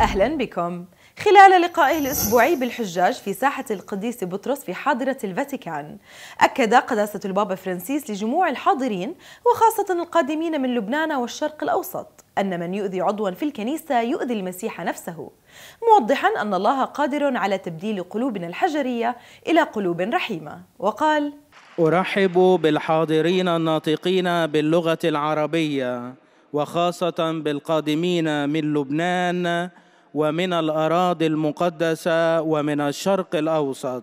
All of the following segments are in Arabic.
أهلا بكم خلال لقائه الأسبوعي بالحجاج في ساحة القديس بطرس في حاضرة الفاتيكان أكد قداسة البابا فرانسيس لجموع الحاضرين وخاصة القادمين من لبنان والشرق الأوسط أن من يؤذي عضوا في الكنيسة يؤذي المسيح نفسه موضحا أن الله قادر على تبديل قلوبنا الحجرية إلى قلوب رحيمة وقال أرحب بالحاضرين الناطقين باللغة العربية وخاصة بالقادمين من لبنان ومن الاراضي المقدسه ومن الشرق الاوسط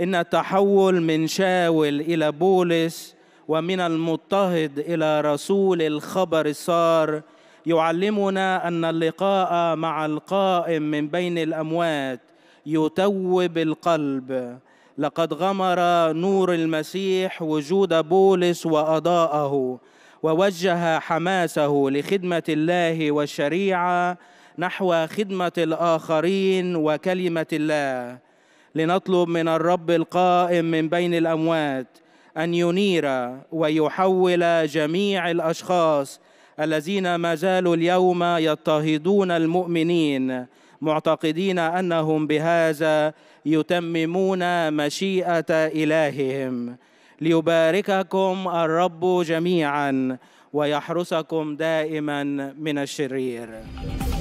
ان التحول من شاول الى بولس ومن المضطهد الى رسول الخبر السار يعلمنا ان اللقاء مع القائم من بين الاموات يتوب القلب لقد غمر نور المسيح وجود بولس واضاءه ووجه حماسه لخدمه الله والشريعه نحو خدمه الاخرين وكلمه الله لنطلب من الرب القائم من بين الاموات ان ينير ويحول جميع الاشخاص الذين ما زالوا اليوم يضطهدون المؤمنين معتقدين انهم بهذا يتممون مشيئه الههم ليبارككم الرب جميعا ويحرسكم دائما من الشرير